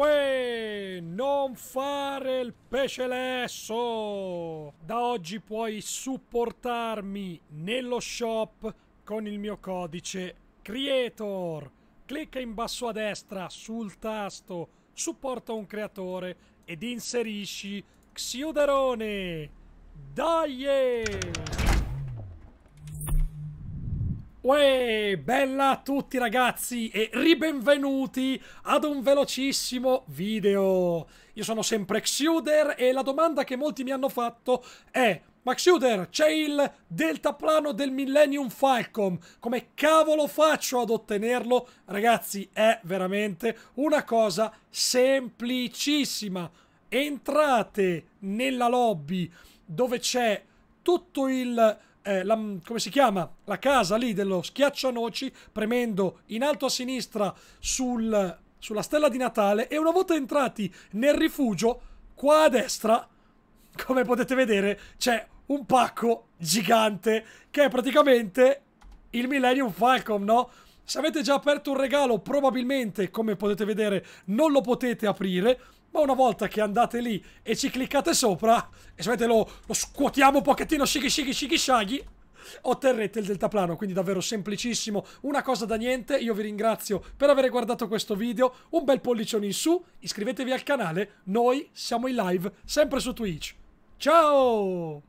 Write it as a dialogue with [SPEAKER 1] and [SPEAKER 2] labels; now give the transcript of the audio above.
[SPEAKER 1] Uè, non fare il pesce lesso! Da oggi puoi supportarmi nello shop con il mio codice Creator. Clicca in basso a destra sul tasto Supporta un creatore ed inserisci Xiuderone. Dai! Uè, bella a tutti ragazzi e ribenvenuti ad un velocissimo video. Io sono sempre Xuder e la domanda che molti mi hanno fatto è ma Xuder, c'è il deltaplano del Millennium Falcon. Come cavolo faccio ad ottenerlo? Ragazzi, è veramente una cosa semplicissima. Entrate nella lobby dove c'è tutto il eh, la, come si chiama? La casa lì dello schiaccianoci, premendo in alto a sinistra sul, sulla stella di Natale e una volta entrati nel rifugio, qua a destra, come potete vedere, c'è un pacco gigante che è praticamente il Millennium Falcon, no? Se avete già aperto un regalo, probabilmente, come potete vedere, non lo potete aprire, ma una volta che andate lì e ci cliccate sopra, e sapete lo, lo scuotiamo un pochettino, shiki shiki shiki shaghi, otterrete il deltaplano, quindi davvero semplicissimo, una cosa da niente, io vi ringrazio per aver guardato questo video, un bel pollicione in su, iscrivetevi al canale, noi siamo in live sempre su Twitch. Ciao!